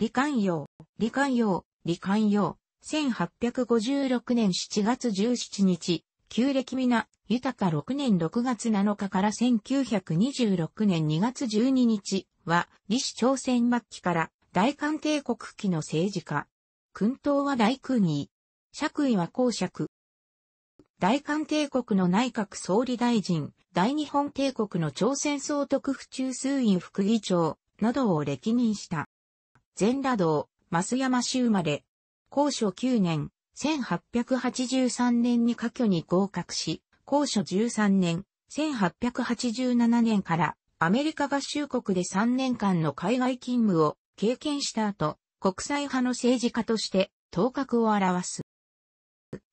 李寛陽、李寛陽、李寛陽、1856年7月17日、旧暦皆、豊か6年6月7日から1926年2月12日は、李氏朝鮮末期から大韓帝国期の政治家。君党は大空に、爵位は公爵。大韓帝国の内閣総理大臣、大日本帝国の朝鮮総督府中枢院副議長などを歴任した。全羅道、増山市生まれ。高所9年、1883年に科挙に合格し、高所13年、1887年からアメリカ合衆国で3年間の海外勤務を経験した後、国際派の政治家として頭角を表す。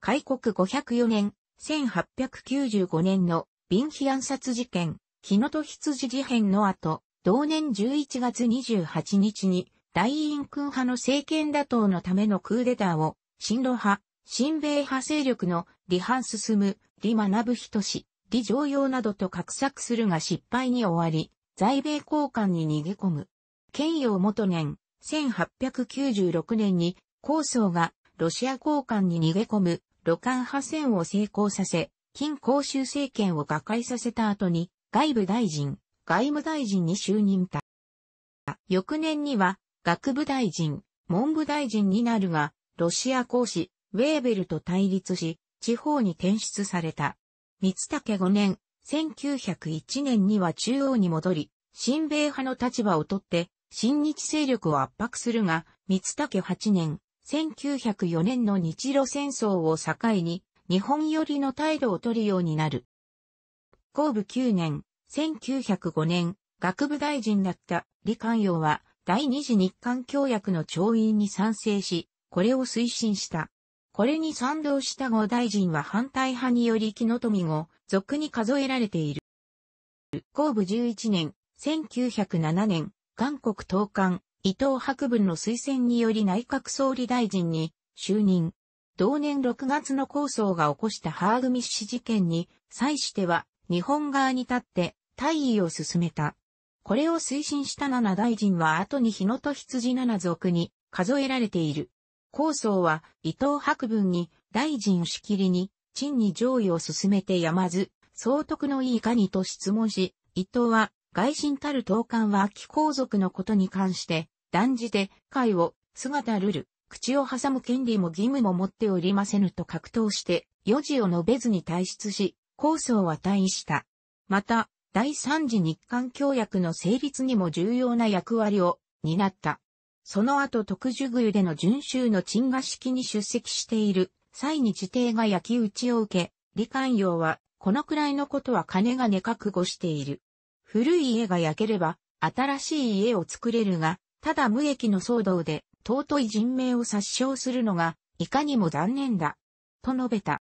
開国504年、1895年の貧肥暗殺事件、日野と羊事変の後、同年11月28日に大院君派の政権打倒のためのクーデターを、新路派、新米派勢力の離反進む、李学人氏、李常用などと画策するが失敗に終わり、在米交換に逃げ込む。剣用元年、1896年に、高僧がロシア交換に逃げ込む、露ン派戦を成功させ、金公衆政権を瓦解させた後に、外部大臣、外務大臣に就任た。翌年には、学部大臣、文部大臣になるが、ロシア公使、ウェーベルと対立し、地方に転出された。三竹5年、1901年には中央に戻り、新米派の立場をとって、新日勢力を圧迫するが、三竹8年、1904年の日露戦争を境に、日本寄りの態度を取るようになる。後部9年、1905年、学部大臣だった李寛陽は、第二次日韓協約の調印に賛成し、これを推進した。これに賛同した後大臣は反対派により木の富後、俗に数えられている。後部11年、1907年、韓国東韓、伊藤博文の推薦により内閣総理大臣に就任。同年6月の構想が起こしたハーグミッシ事件に際しては、日本側に立って大位を進めた。これを推進した七大臣は後に日野と羊七族に数えられている。高僧は伊藤博文に大臣をしきりに、陳に上位を進めてやまず、総督のいいかにと質問し、伊藤は外臣たる当官は秋皇族のことに関して、断じて会を姿るる、口を挟む権利も義務も持っておりませぬと格闘して、余事を述べずに退出し、構想は退位した。また、第三次日韓協約の成立にも重要な役割を担った。その後特殊宮での準州の鎮河式に出席している際に地底が焼き打ちを受け、李寛洋はこのくらいのことは金がね覚悟している。古い家が焼ければ新しい家を作れるが、ただ無益の騒動で尊い人命を殺傷するのがいかにも残念だ。と述べた。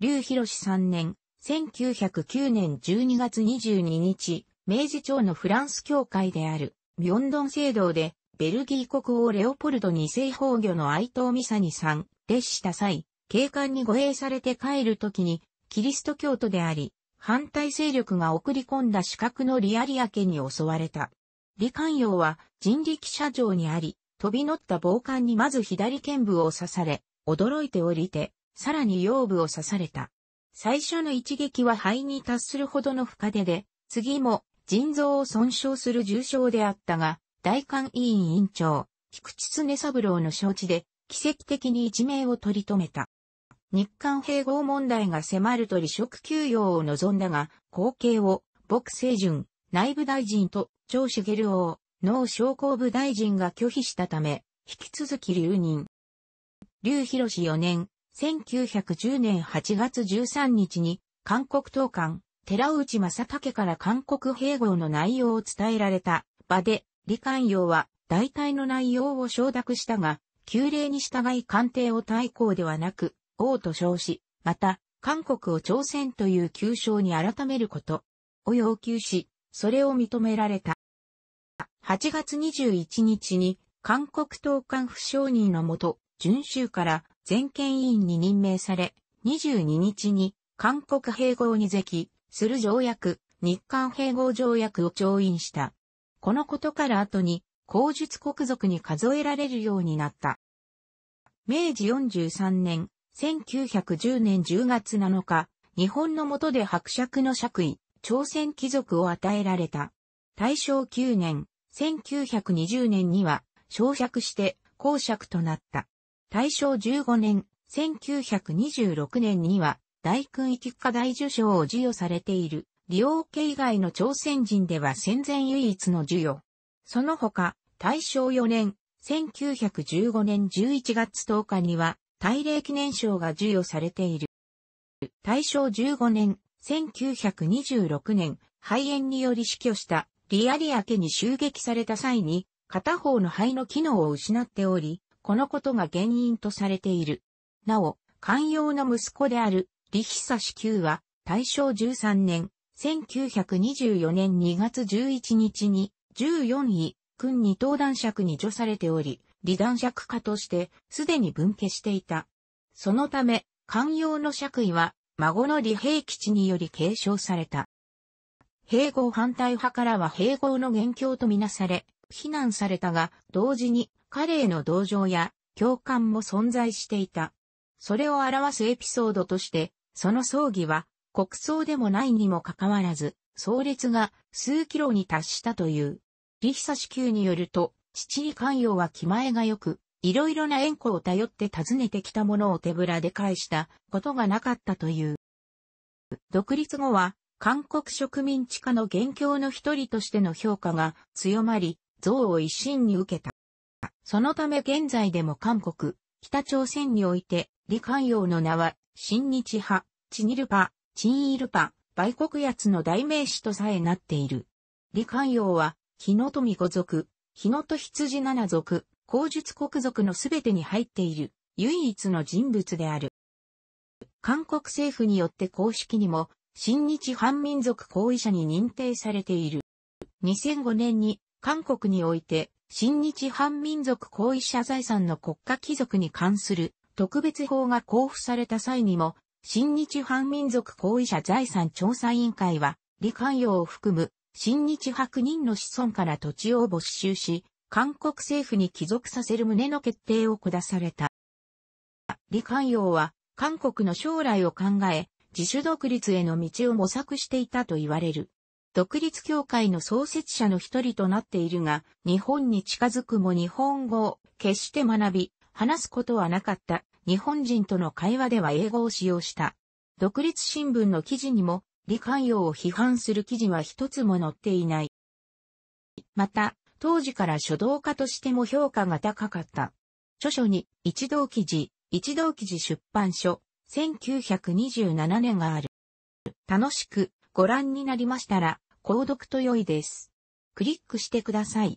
劉博士3年、1909年12月22日、明治朝のフランス教会である、ミョンドン聖堂で、ベルギー国王レオポルド2世崩御の哀悼ミサに参列した際、警官に護衛されて帰るときに、キリスト教徒であり、反対勢力が送り込んだ死角のリアリア家に襲われた。李寛陽は人力車上にあり、飛び乗った暴漢にまず左剣部を刺され、驚いて降りて、さらに腰部を刺された。最初の一撃は肺に達するほどの深手で、次も腎臓を損傷する重傷であったが、大官委員委員長、菊池常三郎の承知で、奇跡的に一命を取り留めた。日韓併合問題が迫ると離職休養を望んだが、後継を、牧清順、内部大臣と、長茂王、農商工部大臣が拒否したため、引き続き留任。劉博士4年、1910年8月13日に、韓国当官、寺内正武から韓国併合の内容を伝えられた場で、李官陽は大体の内容を承諾したが、旧令に従い官邸を対抗ではなく、王と称し、また、韓国を朝鮮という旧称に改めることを要求し、それを認められた。8月21日に、韓国党官不承認のもと、準州から全権委員に任命され、22日に韓国併合に是する条約、日韓併合条約を調印した。このことから後に、皇術国族に数えられるようになった。明治43年、1910年10月7日、日本の下で伯爵の爵位、朝鮮貴族を与えられた。大正9年、1920年には、小爵して公爵となった。大正15年、1926年には、大勲一家大受賞を授与されている、利王家以外の朝鮮人では戦前唯一の授与。その他、大正4年、1915年11月10日には、大礼記念賞が授与されている。大正15年、1926年、肺炎により死去した、リアリア家に襲撃された際に、片方の肺の機能を失っており、このことが原因とされている。なお、寛容の息子である、李久子宮は、大正13年、1924年2月11日に、14位、君二等男爵に除されており、離男爵家として、すでに分家していた。そのため、寛容の爵位は、孫の李平吉により継承された。併合反対派からは併合の元凶とみなされ、非難されたが、同時に彼への同情や共感も存在していた。それを表すエピソードとして、その葬儀は国葬でもないにもかかわらず、葬列が数キロに達したという。李サ支給によると、父に関与は気前が良く、いろいろな縁故を頼って訪ねてきたものを手ぶらで返したことがなかったという。独立後は、韓国植民地下の元凶の一人としての評価が強まり、憎悪を一身に受けた。そのため現在でも韓国、北朝鮮において、李寛陽の名は、新日派、チニルパ、チンイルパ、売国奴の代名詞とさえなっている。李寛陽は、日野富五族、日野と羊七族、皇術国族のすべてに入っている、唯一の人物である。韓国政府によって公式にも、新日反民族行為者に認定されている。2005年に、韓国において、新日反民族行為者財産の国家貴族に関する特別法が交付された際にも、新日反民族行為者財産調査委員会は、李寛陽を含む新日白人の子孫から土地を没収し、韓国政府に帰属させる旨の決定を下された。李寛陽は、韓国の将来を考え、自主独立への道を模索していたと言われる。独立協会の創設者の一人となっているが、日本に近づくも日本語を決して学び、話すことはなかった日本人との会話では英語を使用した。独立新聞の記事にも、李寛陽を批判する記事は一つも載っていない。また、当時から書道家としても評価が高かった。著書に、一同記事、一同記事出版書、1927年がある。楽しくご覧になりましたら、購読と良いです。クリックしてください。